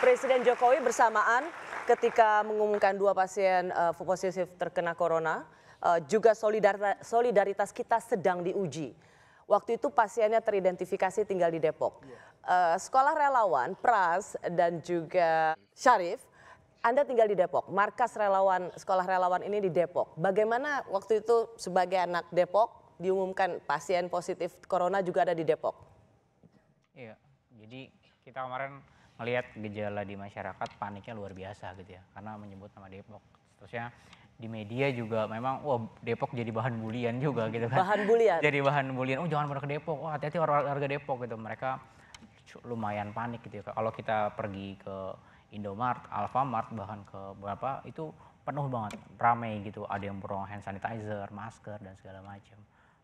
Presiden Jokowi bersamaan ketika mengumumkan dua pasien uh, positif terkena corona, uh, juga solidaritas kita sedang diuji. Waktu itu pasiennya teridentifikasi tinggal di Depok. Uh, sekolah relawan, Pras dan juga Syarif, Anda tinggal di Depok. Markas relawan sekolah relawan ini di Depok. Bagaimana waktu itu sebagai anak Depok diumumkan pasien positif corona juga ada di Depok? Iya, jadi kita kemarin melihat gejala di masyarakat paniknya luar biasa gitu ya karena menyebut nama Depok terusnya di media juga memang wah Depok jadi bahan bulian juga gitu kan. Bahan bulian. jadi bahan bulian. Oh jangan pernah ke Depok. Wah hati-hati warga Depok gitu. Mereka lumayan panik gitu ya. Kalau kita pergi ke Indomart, Alfamart bahkan ke berapa itu penuh banget, ramai gitu. Ada yang berong hand sanitizer, masker dan segala macam.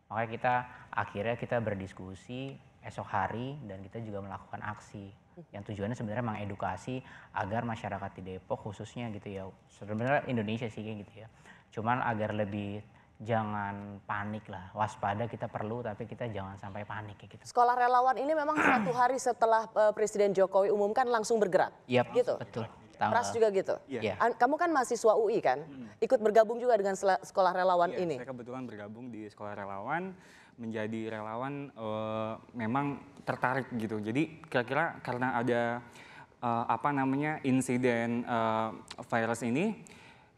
Makanya kita akhirnya kita berdiskusi esok hari dan kita juga melakukan aksi yang tujuannya sebenarnya mengedukasi agar masyarakat di Depok khususnya gitu ya sebenarnya Indonesia sih gitu ya cuman agar lebih jangan panik lah waspada kita perlu tapi kita jangan sampai panik kayak gitu. Sekolah relawan ini memang satu hari setelah uh, Presiden Jokowi umumkan langsung bergerak. Iya yep, gitu. Betul. Pras juga gitu. Yeah. Iya. Kamu kan mahasiswa UI kan, hmm. ikut bergabung juga dengan sekolah relawan yeah, ini. Saya kebetulan bergabung di sekolah relawan menjadi relawan uh, memang tertarik gitu. Jadi kira-kira karena ada uh, apa namanya insiden uh, virus ini,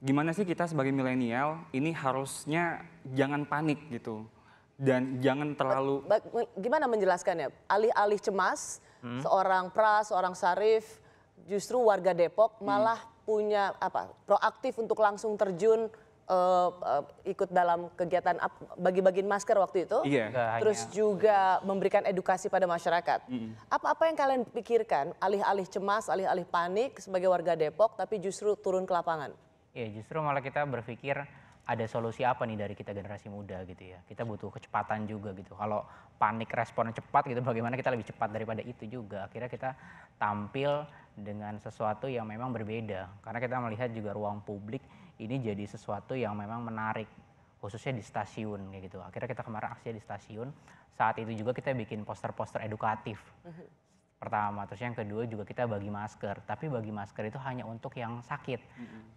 gimana sih kita sebagai milenial ini harusnya jangan panik gitu dan jangan terlalu gimana menjelaskannya? Alih-alih cemas, hmm? seorang Pras, seorang Sarif, justru warga Depok hmm. malah hmm. punya apa proaktif untuk langsung terjun uh, ikut dalam kegiatan bagi-bagiin masker waktu itu, Iya. terus juga memberikan edukasi pada masyarakat. Apa-apa yang kalian pikirkan, alih-alih cemas, alih-alih panik sebagai warga Depok, tapi justru turun ke lapangan? Iya, justru malah kita berpikir ada solusi apa nih dari kita generasi muda gitu ya. Kita butuh kecepatan juga gitu. Kalau panik respon cepat gitu bagaimana kita lebih cepat daripada itu juga. Akhirnya kita tampil dengan sesuatu yang memang berbeda. Karena kita melihat juga ruang publik ini jadi sesuatu yang memang menarik khususnya di stasiun kayak gitu. Akhirnya kita kemarin aksi di stasiun. Saat itu juga kita bikin poster-poster edukatif. Pertama, terus yang kedua juga kita bagi masker. Tapi bagi masker itu hanya untuk yang sakit.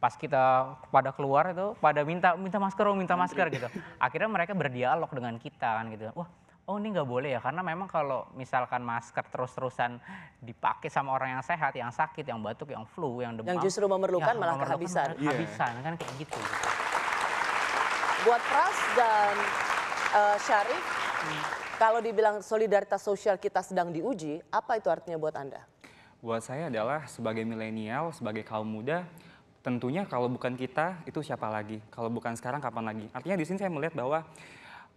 Pas kita pada keluar itu pada minta minta masker, oh minta masker gitu. Akhirnya mereka berdialog dengan kita kan gitu. Wah, oh ini nggak boleh ya karena memang kalau misalkan masker terus-terusan dipakai sama orang yang sehat, yang sakit, yang batuk, yang flu, yang demam. Yang justru memerlukan ya, malah memerlukan kehabisan. Iya. Kehabisan yeah. kan kayak gitu. Buat Pras dan uh, Syarif, hmm. kalau dibilang solidaritas sosial kita sedang diuji, apa itu artinya buat Anda? Buat saya adalah sebagai milenial, sebagai kaum muda, tentunya kalau bukan kita itu siapa lagi? Kalau bukan sekarang kapan lagi? Artinya di sini saya melihat bahwa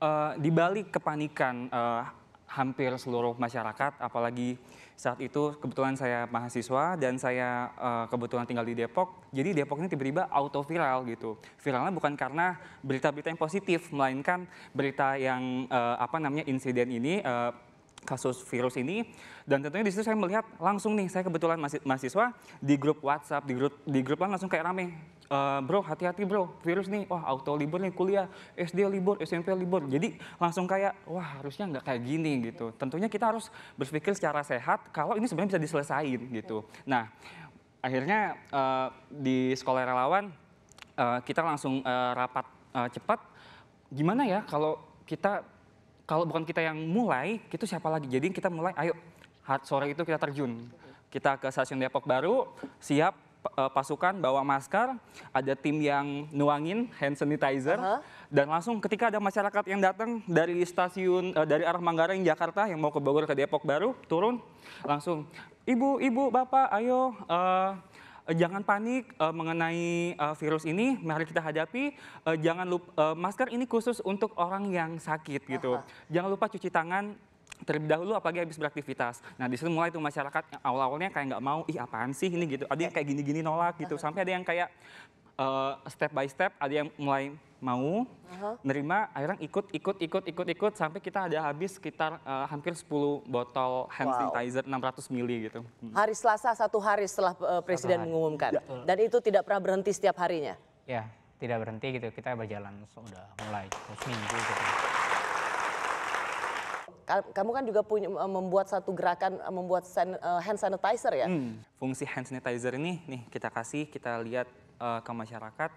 uh, eh, di balik kepanikan uh, hampir seluruh masyarakat, apalagi saat itu kebetulan saya mahasiswa dan saya uh, kebetulan tinggal di Depok. Jadi Depok ini tiba-tiba auto viral gitu. Viralnya bukan karena berita-berita yang positif, melainkan berita yang uh, apa namanya insiden ini. Uh, kasus virus ini dan tentunya di situ saya melihat langsung nih saya kebetulan mahasiswa di grup WhatsApp di grup di grup kan langsung kayak rame Eh, bro hati-hati bro virus nih wah auto libur nih kuliah SD libur SMP libur jadi langsung kayak wah harusnya nggak kayak gini gitu tentunya kita harus berpikir secara sehat kalau ini sebenarnya bisa diselesaikan gitu nah akhirnya uh, di sekolah relawan uh, kita langsung uh, rapat uh, cepat gimana ya kalau kita kalau bukan kita yang mulai itu siapa lagi jadi kita mulai ayo sore itu kita terjun kita ke stasiun Depok Baru siap Eh, pasukan bawa masker, ada tim yang nuangin hand sanitizer, uh -huh. dan langsung ketika ada masyarakat yang datang dari stasiun uh, dari arah Manggarai Jakarta yang mau ke Bogor ke Depok baru turun langsung ibu ibu bapak ayo uh, jangan panik uh, mengenai uh, virus ini. Mari kita hadapi. Uh, jangan lupa uh, masker ini khusus untuk orang yang sakit gitu. -huh. Jangan lupa cuci tangan terlebih dahulu apalagi habis beraktivitas. Nah di situ mulai itu masyarakat awal-awalnya kayak nggak mau, ih apaan sih ini gitu. Ada yang kayak gini-gini nolak gitu. Sampai ada yang kayak uh, step by step, ada yang mulai mau uh-huh. nerima, akhirnya ikut, ikut, ikut, ikut, ikut sampai kita ada habis sekitar uh, hampir 10 botol hand wow. sanitizer 600 mili gitu. Hmm. Hari Selasa satu hari setelah uh, Presiden hari. mengumumkan. Ya. Dan itu tidak pernah berhenti setiap harinya. Ya, tidak berhenti gitu. Kita berjalan sudah mulai seminggu gitu kamu kan juga punya eh, membuat satu gerakan eh, membuat san, eh, hand sanitizer ya. Hmm. Fungsi hand sanitizer ini nih kita kasih kita lihat uh, ke masyarakat.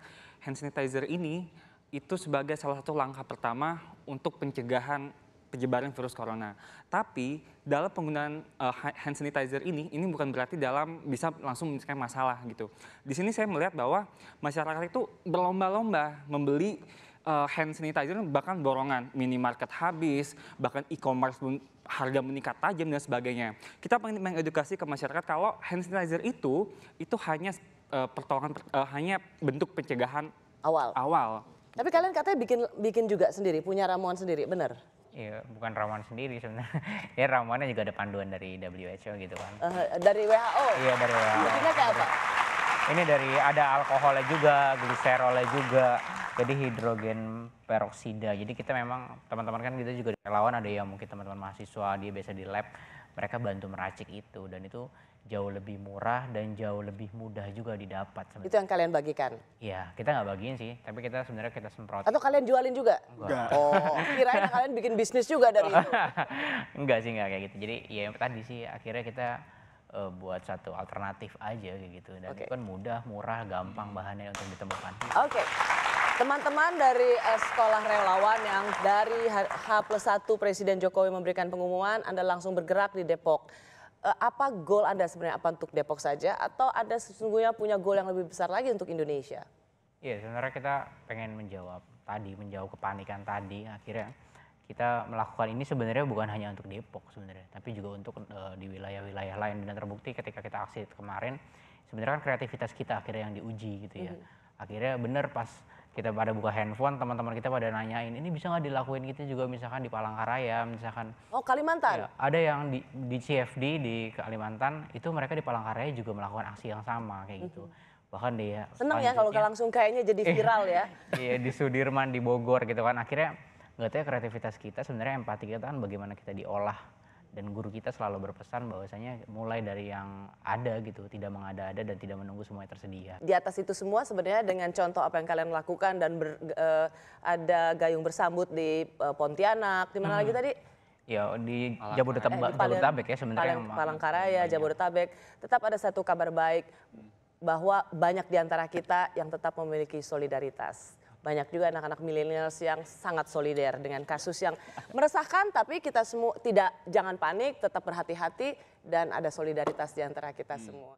Hand sanitizer ini itu sebagai salah satu langkah pertama untuk pencegahan penyebaran virus corona. Tapi dalam penggunaan uh, hand sanitizer ini, ini bukan berarti dalam bisa langsung menyelesaikan masalah gitu. Di sini saya melihat bahwa masyarakat itu berlomba-lomba membeli uh, hand sanitizer bahkan borongan, minimarket habis, bahkan e-commerce pun harga meningkat tajam dan sebagainya. Kita pengen mengedukasi ke masyarakat kalau hand sanitizer itu itu hanya uh, pertolongan uh, hanya bentuk pencegahan awal. Awal. Tapi kalian katanya bikin bikin juga sendiri, punya ramuan sendiri, benar? Iya, bukan ramuan sendiri sebenarnya. ya ramuannya juga ada panduan dari WHO gitu kan. Uh, dari WHO. Iya, dari WHO. Ini dari ada alkoholnya juga, gliserolnya juga, jadi hidrogen peroksida jadi kita memang teman-teman kan kita juga relawan ada yang mungkin teman-teman mahasiswa dia biasa di lab mereka bantu meracik itu dan itu jauh lebih murah dan jauh lebih mudah juga didapat. Itu yang kalian bagikan? Iya, kita nggak bagiin sih, tapi kita sebenarnya kita semprot. Atau kalian jualin juga? Enggak. Oh, kira kalian bikin bisnis juga dari itu? enggak sih, enggak kayak gitu. Jadi ya yang tadi sih akhirnya kita uh, buat satu alternatif aja gitu. Dan okay. itu kan mudah, murah, gampang bahannya untuk ditemukan. Oke. Okay. Teman-teman dari uh, sekolah relawan yang dari H plus 1 Presiden Jokowi memberikan pengumuman, Anda langsung bergerak di Depok. Uh, apa goal Anda sebenarnya? Apa untuk Depok saja atau Anda sesungguhnya punya goal yang lebih besar lagi untuk Indonesia? Iya, sebenarnya kita pengen menjawab tadi, menjawab kepanikan tadi. Akhirnya kita melakukan ini sebenarnya bukan hanya untuk Depok sebenarnya, tapi juga untuk uh, di wilayah-wilayah lain dan terbukti ketika kita aksi kemarin, sebenarnya kan kreativitas kita akhirnya yang diuji gitu ya. Mm -hmm. Akhirnya benar pas kita pada buka handphone teman-teman kita pada nanyain ini bisa nggak dilakuin kita gitu juga misalkan di Palangkaraya misalkan oh Kalimantan ya, ada yang di, di CFD di Kalimantan itu mereka di Palangkaraya juga melakukan aksi yang sama kayak gitu mm -hmm. bahkan dia seneng ya kalau langsung kayaknya jadi iya. viral ya iya di Sudirman di Bogor gitu kan akhirnya nggak tahu ya, kreativitas kita sebenarnya empati kita kan bagaimana kita diolah dan guru kita selalu berpesan bahwasanya mulai dari yang ada gitu, tidak mengada-ada dan tidak menunggu semuanya tersedia. Di atas itu semua sebenarnya dengan contoh apa yang kalian lakukan dan ber, uh, ada gayung bersambut di uh, Pontianak, di mana hmm. lagi tadi? Ya di Jabodetabek, eh, di Palen, Jabodetabek ya sebenarnya. Palang, Palangkaraya, Jabodetabek. Tetap ada satu kabar baik bahwa banyak di antara kita yang tetap memiliki solidaritas banyak juga anak-anak milenials yang sangat solider dengan kasus yang meresahkan tapi kita semua tidak jangan panik tetap berhati-hati dan ada solidaritas di antara kita hmm. semua.